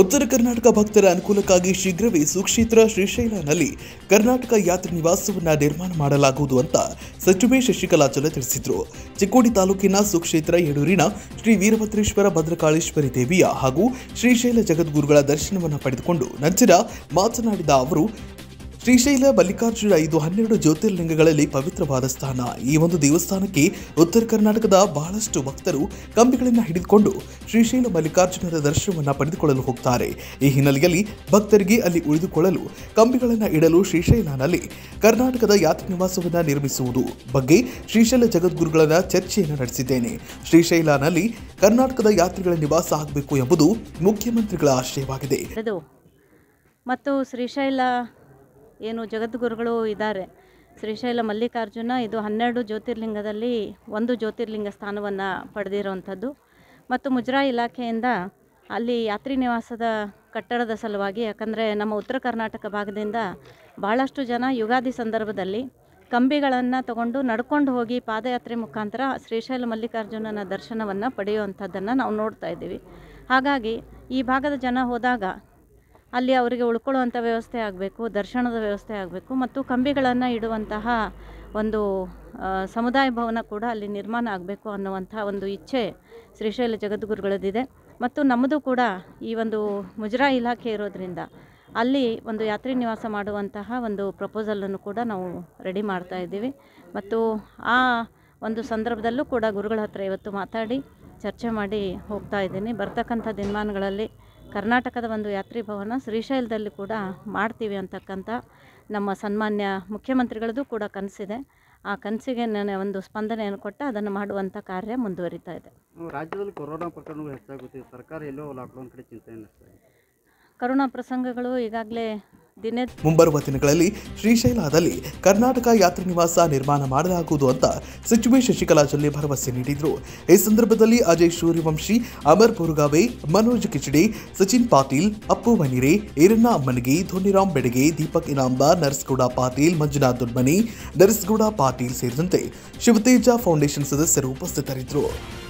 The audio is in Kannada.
ಉತ್ತರ ಕರ್ನಾಟಕ ಭಕ್ತರ ಅನುಕೂಲಕ್ಕಾಗಿ ಶೀಘ್ರವೇ ಸುಕ್ಷೇತ್ರ ಶ್ರೀಶೈಲನಲ್ಲಿ ಕರ್ನಾಟಕ ಯಾತ್ರಿ ನಿವಾಸವನ್ನು ನಿರ್ಮಾಣ ಮಾಡಲಾಗುವುದು ಅಂತ ಸಚಿವೆ ಶಶಿಕಲಾಚಲ ತಿಳಿಸಿದರು ಚಿಕ್ಕೋಡಿ ತಾಲೂಕಿನ ಸುಕ್ಷೇತ್ರ ಯಡೂರಿನ ಶ್ರೀ ವೀರಭದ್ರೇಶ್ವರ ಭದ್ರಕಾಳೇಶ್ವರಿ ದೇವಿಯ ಹಾಗೂ ಶ್ರೀಶೈಲ ಜಗದ್ಗುರುಗಳ ದರ್ಶನವನ್ನು ಪಡೆದುಕೊಂಡು ನಂತರ ಮಾತನಾಡಿದ ಅವರು ಶ್ರೀಶೈಲ ಮಲ್ಲಿಕಾರ್ಜುನ ಇದು ಹನ್ನೆರಡು ಜ್ಯೋತಿರ್ಲಿಂಗಗಳಲ್ಲಿ ಪವಿತ್ರವಾದ ಸ್ಥಾನ ಈ ಒಂದು ದೇವಸ್ಥಾನಕ್ಕೆ ಉತ್ತರ ಕರ್ನಾಟಕದ ಬಹಳಷ್ಟು ಭಕ್ತರು ಕಂಬಿಗಳನ್ನು ಹಿಡಿದುಕೊಂಡು ಶ್ರೀಶೈಲ ಮಲ್ಲಿಕಾರ್ಜುನರ ದರ್ಶನವನ್ನು ಪಡೆದುಕೊಳ್ಳಲು ಹೋಗ್ತಾರೆ ಈ ಹಿನ್ನೆಲೆಯಲ್ಲಿ ಭಕ್ತರಿಗೆ ಅಲ್ಲಿ ಉಳಿದುಕೊಳ್ಳಲು ಕಂಬಿಗಳನ್ನು ಇಡಲು ಶ್ರೀಶೈಲನಲ್ಲಿ ಕರ್ನಾಟಕದ ಯಾತ್ರಿ ನಿವಾಸವನ್ನು ನಿರ್ಮಿಸುವುದು ಬಗ್ಗೆ ಶ್ರೀಶೈಲ ಜಗದ್ಗುರುಗಳ ಚರ್ಚೆಯನ್ನು ನಡೆಸಿದ್ದೇನೆ ಶ್ರೀಶೈಲನಲ್ಲಿ ಕರ್ನಾಟಕದ ಯಾತ್ರಿಗಳ ನಿವಾಸ ಆಗಬೇಕು ಎಂಬುದು ಮುಖ್ಯಮಂತ್ರಿಗಳ ಆಶಯವಾಗಿದೆ ಮತ್ತು ಶ್ರೀಶೈಲ ಏನು ಜಗದ್ಗುರುಗಳು ಇದ್ದಾರೆ ಶ್ರೀಶೈಲ ಮಲ್ಲಿಕಾರ್ಜುನ ಇದು ಹನ್ನೆರಡು ಜ್ಯೋತಿರ್ಲಿಂಗದಲ್ಲಿ ಒಂದು ಜ್ಯೋತಿರ್ಲಿಂಗ ಸ್ಥಾನವನ್ನು ಪಡೆದಿರುವಂಥದ್ದು ಮತ್ತು ಮುಜರಾಯಿ ಇಲಾಖೆಯಿಂದ ಅಲ್ಲಿ ಯಾತ್ರಿ ನಿವಾಸದ ಕಟ್ಟಡದ ಸಲುವಾಗಿ ಯಾಕಂದರೆ ನಮ್ಮ ಉತ್ತರ ಕರ್ನಾಟಕ ಭಾಗದಿಂದ ಭಾಳಷ್ಟು ಜನ ಯುಗಾದಿ ಸಂದರ್ಭದಲ್ಲಿ ಕಂಬಿಗಳನ್ನು ತಗೊಂಡು ನಡ್ಕೊಂಡು ಹೋಗಿ ಪಾದಯಾತ್ರೆ ಮುಖಾಂತರ ಶ್ರೀಶೈಲ ಮಲ್ಲಿಕಾರ್ಜುನನ ದರ್ಶನವನ್ನು ಪಡೆಯುವಂಥದ್ದನ್ನು ನಾವು ನೋಡ್ತಾ ಇದ್ದೀವಿ ಹಾಗಾಗಿ ಈ ಭಾಗದ ಜನ ಹೋದಾಗ ಅಲ್ಲಿ ಅವರಿಗೆ ಉಳ್ಕೊಳ್ಳುವಂಥ ವ್ಯವಸ್ಥೆ ಆಗಬೇಕು ದರ್ಶನದ ವ್ಯವಸ್ಥೆ ಆಗಬೇಕು ಮತ್ತು ಕಂಬಿಗಳನ್ನು ಇಡುವಂತಹ ಒಂದು ಸಮುದಾಯ ಭವನ ಕೂಡ ಅಲ್ಲಿ ನಿರ್ಮಾಣ ಆಗಬೇಕು ಅನ್ನುವಂಥ ಒಂದು ಇಚ್ಛೆ ಶ್ರೀಶೈಲ ಜಗದ್ಗುರುಗಳದ್ದಿದೆ ಮತ್ತು ನಮ್ಮದು ಕೂಡ ಈ ಒಂದು ಮುಜರಾ ಇಲಾಖೆ ಇರೋದರಿಂದ ಅಲ್ಲಿ ಒಂದು ಯಾತ್ರಿ ನಿವಾಸ ಮಾಡುವಂತಹ ಒಂದು ಪ್ರಪೋಸಲನ್ನು ಕೂಡ ನಾವು ರೆಡಿ ಮಾಡ್ತಾ ಇದ್ದೀವಿ ಮತ್ತು ಆ ಒಂದು ಸಂದರ್ಭದಲ್ಲೂ ಕೂಡ ಗುರುಗಳ ಹತ್ರ ಇವತ್ತು ಮಾತಾಡಿ ಚರ್ಚೆ ಮಾಡಿ ಹೋಗ್ತಾ ಇದ್ದೀನಿ ಬರ್ತಕ್ಕಂಥ ದಿನಮಾನಗಳಲ್ಲಿ ಕರ್ನಾಟಕದ ಒಂದು ಯಾತ್ರಿ ಭವನ ಶ್ರೀಶೈಲದಲ್ಲಿ ಕೂಡ ಮಾಡ್ತೀವಿ ಅಂತಕ್ಕಂಥ ನಮ್ಮ ಸನ್ಮಾನ್ಯ ಮುಖ್ಯಮಂತ್ರಿಗಳದ್ದು ಕೂಡ ಕನಸಿದೆ ಆ ಕನಸಿಗೆ ನಾನು ಒಂದು ಸ್ಪಂದನೆಯನ್ನು ಕೊಟ್ಟು ಅದನ್ನು ಮಾಡುವಂಥ ಕಾರ್ಯ ಮುಂದುವರಿತಾ ಇದೆ ರಾಜ್ಯದಲ್ಲಿ ಕೊರೋನಾ ಪ್ರಕರಣಗಳು ಹೆಚ್ಚಾಗುತ್ತೆ ಸರ್ಕಾರ ಎಲ್ಲೋ ಲಾಕ್ಡೌನ್ ಕಡೆ ಚಿಂತೆ ಕರೋನಾ ಪ್ರಸಂಗಗಳು ಈಗಾಗಲೇ ಮುಂಬರುವ ದಿನಗಳಲ್ಲಿ ಶ್ರೀಶೈಲಾದಲ್ಲಿ ಕರ್ನಾಟಕ ಯಾತ್ರಿ ನಿವಾಸ ನಿರ್ಮಾಣ ಮಾಡಲಾಗುವುದು ಅಂತ ಸಚಿವೆ ಶಶಿಕಲಾ ಜೊಲ್ಲೆ ಭರವಸೆ ನೀಡಿದರು ಈ ಸಂದರ್ಭದಲ್ಲಿ ಅಜಯ್ ಸೂರ್ಯವಂಶಿ ಅಮರ್ ಬುರುಗಾವೆ ಮನೋಜ್ ಕಿಚಡಿ ಸಚಿನ್ ಪಾಟೀಲ್ ಅಪ್ಪು ಮನಿರೆ ಈರಣ್ಣ ಅಮ್ಮನಗಿ ಧೋನಿರಾಮ್ ಬೆಡಗೆ ದೀಪಕ್ ಇನಾಂಬ ನರಸ್ಗೌಡ ಪಾಟೀಲ್ ಮಂಜುನಾಥ್ ದೊಡ್ಮನಿ ನರಸ್ಗೌಡ ಪಾಟೀಲ್ ಸೇರಿದಂತೆ ಶಿವತೇಜ ಫೌಂಡೇಶನ್ ಸದಸ್ಯರು ಉಪಸ್ಥಿತರಿದ್ದರು